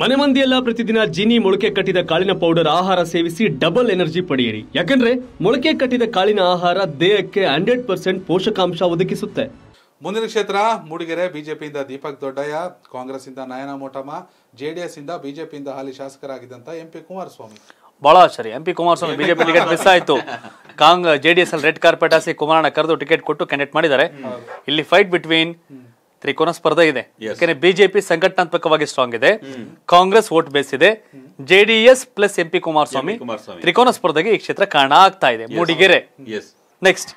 ಮನೆ ಮಂದಿಯೆಲ್ಲ ಪ್ರತಿದಿನ ಜೀನಿ ಮೊಳಕೆ ಕಟ್ಟಿದ ಕಾಳಿನ ಪೌಡರ್ ಆಹಾರ ಸೇವಿಸಿ ಡಬಲ್ ಎನರ್ಜಿ ಪಡೆಯಿರಿ ಯಾಕಂದ್ರೆ ಮೊಳಕೆ ಕಟ್ಟಿದ ಕಾಳಿನ ಆಹಾರ ದೇಹಕ್ಕೆ ಹಂಡ್ರೆಡ್ ಪರ್ಸೆಂಟ್ ಪೋಷಕಾಂಶ ಒದಗಿಸುತ್ತೆ ಮುಂದಿನ ಕ್ಷೇತ್ರ ಮೂಡಿಗೆರೆ ಬಿಜೆಪಿಯಿಂದ ದೀಪಕ್ ದೊಡ್ಡಯ್ಯ ಕಾಂಗ್ರೆಸ್ ಇಂದ ನಯನ ಮೋಟಮ್ಮ ಜೆಡಿಎಸ್ ಇಂದ ಬಿಜೆಪಿಯಿಂದ ಹಾಲಿ ಶಾಸಕರಾಗಿದ್ದಂತ ಎಂ ಪಿ ಕುಮಾರಸ್ವಾಮಿ ಬಹಳ ಆಶ್ಚರ್ಯ M P Kumaraswamy BJP ticket miss ಆಯ್ತು ಕಾಂಗ್ರೆಸ್ ಜೆಡಿಎಸ್ ಅಲ್ಲಿ ರೆಡ್ ಕಾರ್ಪೆಟ್ ಹಾಸಿ ಕುಮಾರಣ್ಣ ಕರೆದು ಟಿಕೆಟ್ ಕೊಟ್ಟು ಕನೆಕ್ಟ್ ಮಾಡಿದ್ದಾರೆ ಇಲ್ಲಿ ಫೈಟ್ ಬಿಟ್ವೀನ್ ತ್ರಿಕೋನ ಸ್ಪರ್ಧೆ ಇದೆ ಯಾಕಂದ್ರೆ ಬಿಜೆಪಿ ಸಂಘಟನಾತ್ಮಕವಾಗಿ ಸ್ಟ್ರಾಂಗ್ ಇದೆ ಕಾಂಗ್ರೆಸ್ ವೋಟ್ ಬೇಸ್ ಇದೆ ಜೆಡಿಎಸ್ ಪ್ಲಸ್ ಎಂ ಪಿ ಕುಮಾರಸ್ವಾಮಿ ತ್ರಿಕೋನ ಸ್ಪರ್ಧೆಗೆ ಈ ಕ್ಷೇತ್ರ ಕಾರಣ ಆಗ್ತಾ ಇದೆ ಮೂಡಿಗೆರೆ ನೆಕ್ಸ್ಟ್